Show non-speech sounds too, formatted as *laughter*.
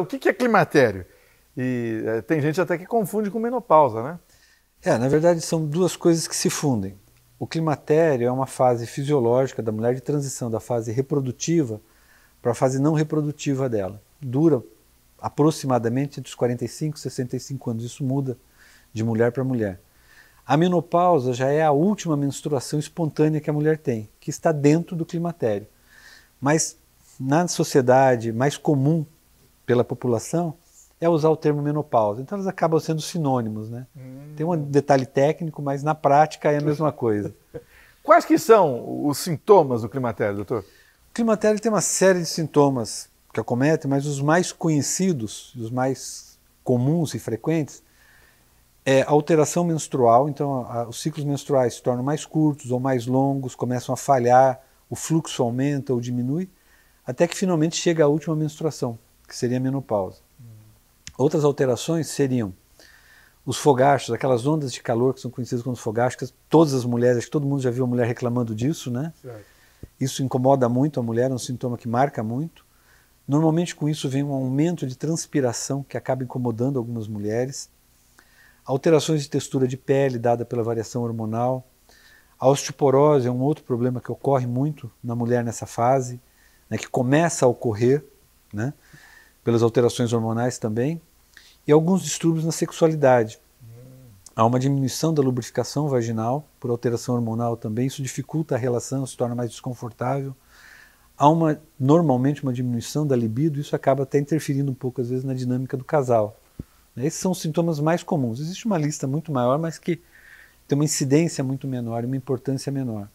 O que é climatério? E é, tem gente até que confunde com menopausa, né? É, na verdade são duas coisas que se fundem. O climatério é uma fase fisiológica da mulher de transição da fase reprodutiva para a fase não reprodutiva dela. Dura aproximadamente entre os 45 e 65 anos. Isso muda de mulher para mulher. A menopausa já é a última menstruação espontânea que a mulher tem, que está dentro do climatério. Mas na sociedade mais comum, pela população é usar o termo menopausa. Então elas acabam sendo sinônimos, né? Hum. Tem um detalhe técnico, mas na prática é a mesma coisa. *laughs* Quais que são os sintomas do climatério, doutor? O climatério tem uma série de sintomas que acometem, mas os mais conhecidos, os mais comuns e frequentes, é alteração menstrual. Então a, os ciclos menstruais se tornam mais curtos ou mais longos, começam a falhar, o fluxo aumenta ou diminui, até que finalmente chega a última menstruação que seria a menopausa. Outras alterações seriam os fogachos, aquelas ondas de calor que são conhecidas como fogachos, todas as mulheres, acho que todo mundo já viu a mulher reclamando disso, né? Certo. Isso incomoda muito a mulher, é um sintoma que marca muito. Normalmente com isso vem um aumento de transpiração que acaba incomodando algumas mulheres. Alterações de textura de pele dada pela variação hormonal. A osteoporose é um outro problema que ocorre muito na mulher nessa fase, né, que começa a ocorrer, né? pelas alterações hormonais também, e alguns distúrbios na sexualidade. Há uma diminuição da lubrificação vaginal por alteração hormonal também, isso dificulta a relação, se torna mais desconfortável. Há uma, normalmente uma diminuição da libido, isso acaba até interferindo um pouco, às vezes, na dinâmica do casal. Né? Esses são os sintomas mais comuns. Existe uma lista muito maior, mas que tem uma incidência muito menor e uma importância menor.